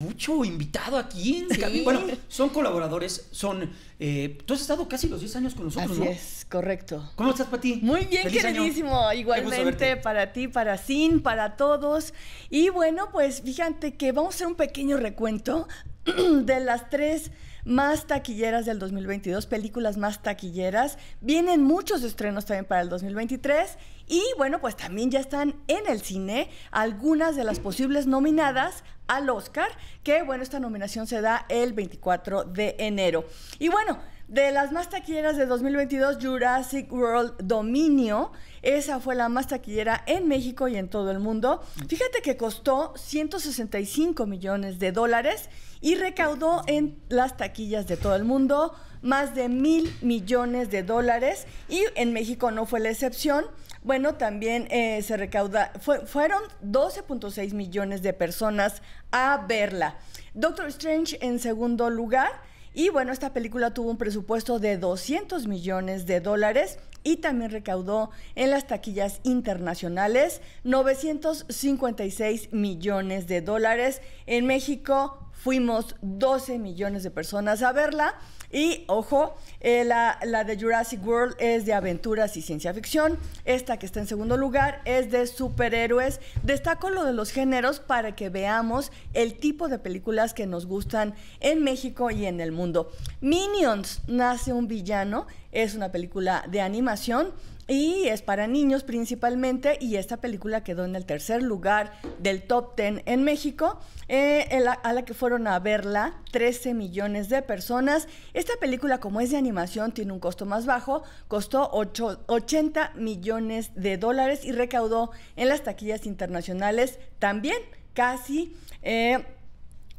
mucho invitado aquí. Bueno, son colaboradores, son... Eh, tú has estado casi los 10 años con nosotros, Así es, correcto. ¿Cómo estás, Pati? Muy bien, queridísimo. Igualmente para ti, para Sin, para todos. Y bueno, pues fíjate que vamos a hacer un pequeño recuento de las tres más taquilleras del 2022, películas más taquilleras. Vienen muchos estrenos también para el 2023 y bueno, pues también ya están en el cine algunas de las posibles nominadas al Oscar, que bueno, esta nominación se da el 24 de enero. Y bueno, de las más taquilleras de 2022, Jurassic World Dominio, esa fue la más taquillera en México y en todo el mundo. Fíjate que costó 165 millones de dólares y recaudó en las taquillas de todo el mundo más de mil millones de dólares y en México no fue la excepción. Bueno, también eh, se recauda, fueron 12.6 millones de personas a verla. Doctor Strange en segundo lugar y bueno, esta película tuvo un presupuesto de 200 millones de dólares y también recaudó en las taquillas internacionales 956 millones de dólares. En México, fuimos 12 millones de personas a verla. Y ojo, eh, la, la, de Jurassic World es de aventuras y ciencia ficción. Esta que está en segundo lugar es de superhéroes. Destaco lo de los géneros para que veamos el tipo de películas que nos gustan en México y en el mundo. Minions, nace un villano, es una película de animación y es para niños principalmente y esta película quedó en el tercer lugar del top 10 en México, eh, a la que fueron a verla 13 millones de personas. Esta película como es de animación tiene un costo más bajo, costó 8, 80 millones de dólares y recaudó en las taquillas internacionales también casi... Eh,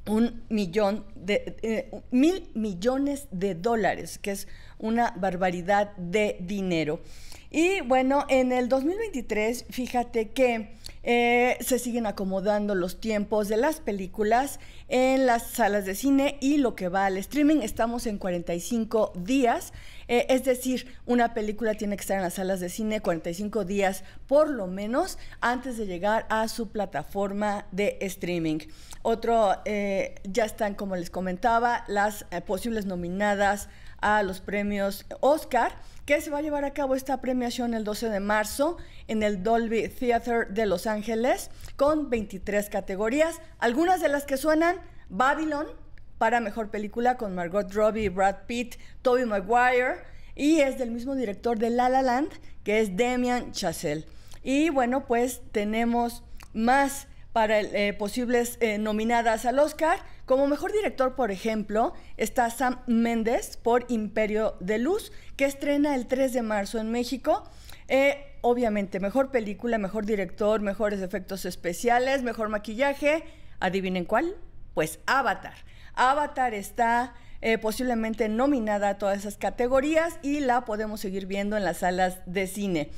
un millón de eh, mil millones de dólares, que es una barbaridad de dinero. Y bueno, en el 2023, fíjate que eh, se siguen acomodando los tiempos de las películas en las salas de cine y lo que va al streaming. Estamos en 45 días, eh, es decir, una película tiene que estar en las salas de cine 45 días por lo menos antes de llegar a su plataforma de streaming. Otro, eh, ya están, como les comentaba, las posibles nominadas a los premios Oscar, que se va a llevar a cabo esta premiación el 12 de marzo en el Dolby Theater de Los Ángeles, con 23 categorías, algunas de las que suenan Babylon para Mejor Película con Margot Robbie, Brad Pitt, Toby Maguire, y es del mismo director de La La Land, que es Demian Chazelle. Y bueno, pues tenemos más para eh, posibles eh, nominadas al Oscar. Como mejor director, por ejemplo, está Sam Méndez por Imperio de Luz, que estrena el 3 de marzo en México. Eh, obviamente, mejor película, mejor director, mejores efectos especiales, mejor maquillaje. ¿Adivinen cuál? Pues Avatar. Avatar está posiblemente nominada a todas esas categorías y la podemos seguir viendo en las salas de cine.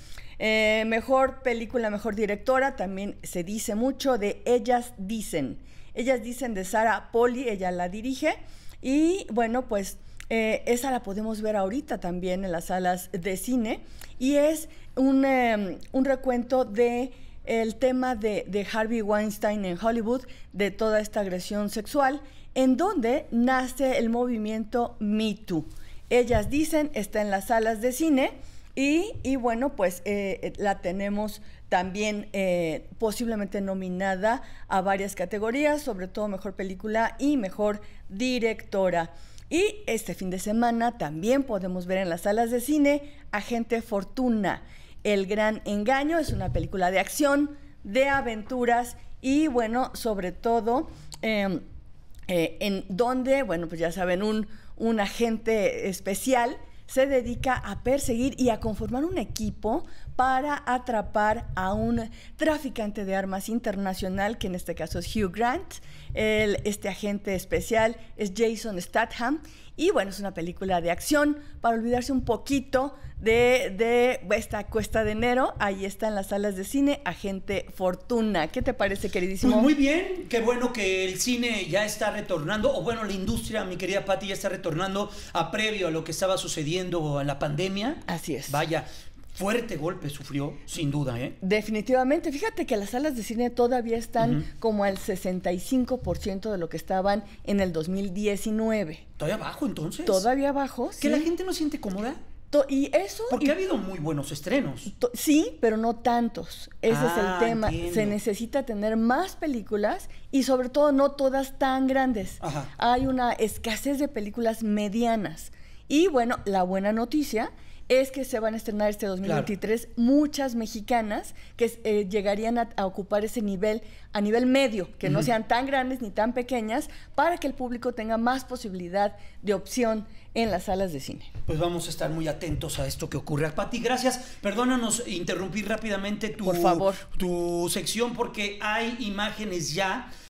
Eh, mejor película, mejor directora, también se dice mucho de Ellas Dicen. Ellas Dicen de Sara Poli, ella la dirige. Y bueno, pues eh, esa la podemos ver ahorita también en las salas de cine. Y es em, un, recuento de el tema de, de, Harvey Weinstein en Hollywood, de toda esta agresión sexual, en donde nace el movimiento Me Too. Ellas dicen, está en las salas de cine y, bueno, pues eh, eh, la tenemos también eh, posiblemente nominada a varias categorías, sobre todo mejor película y mejor directora. Y este fin de semana también podemos ver en las salas de cine Agente Fortuna. El Gran Engaño es una película de acción, de aventuras y bueno, sobre todo... Em, en donde, bueno, pues ya saben, un, un agente especial se dedica a perseguir y a conformar un equipo para atrapar a un traficante de armas internacional, que en este caso es Hugh Grant. El, este agente especial es Jason Statham. Y bueno, es una película de acción para olvidarse un poquito de, de, esta Cuesta de Enero. Ahí están las salas de cine Agente Fortuna. ¿Qué te parece, queridísimo? Pues muy bien, qué bueno que el cine ya está retornando, o bueno, la industria, mi querida Patti, ya está retornando a previo a lo que estaba sucediendo a la pandemia. Así es. Vaya, fuerte golpe sufrió, sin duda, ¿eh? Definitivamente. Fíjate que las salas de cine todavía están como al 65% de lo que estaban en el 2019. ¿Todavía abajo entonces? Todavía abajo. ¿Que la gente no siente cómoda? y eso... Porque ha habido muy buenos estrenos. Sí, pero no tantos. Ese es el ah, tema. Se necesita tener más películas y sobre todo no todas tan grandes. Hay una escasez de películas medianas. Y bueno, la buena noticia es que se van a estrenar este 2023 muchas mexicanas que eh, llegarían a, ocupar ese nivel, a nivel medio, que no sean tan grandes ni tan pequeñas, para que el público tenga más posibilidad de opción en las salas de cine. Pues vamos a estar muy atentos a esto que ocurre. Pati, gracias. Perdónanos interrumpir rápidamente tu, tu sección porque hay imágenes ya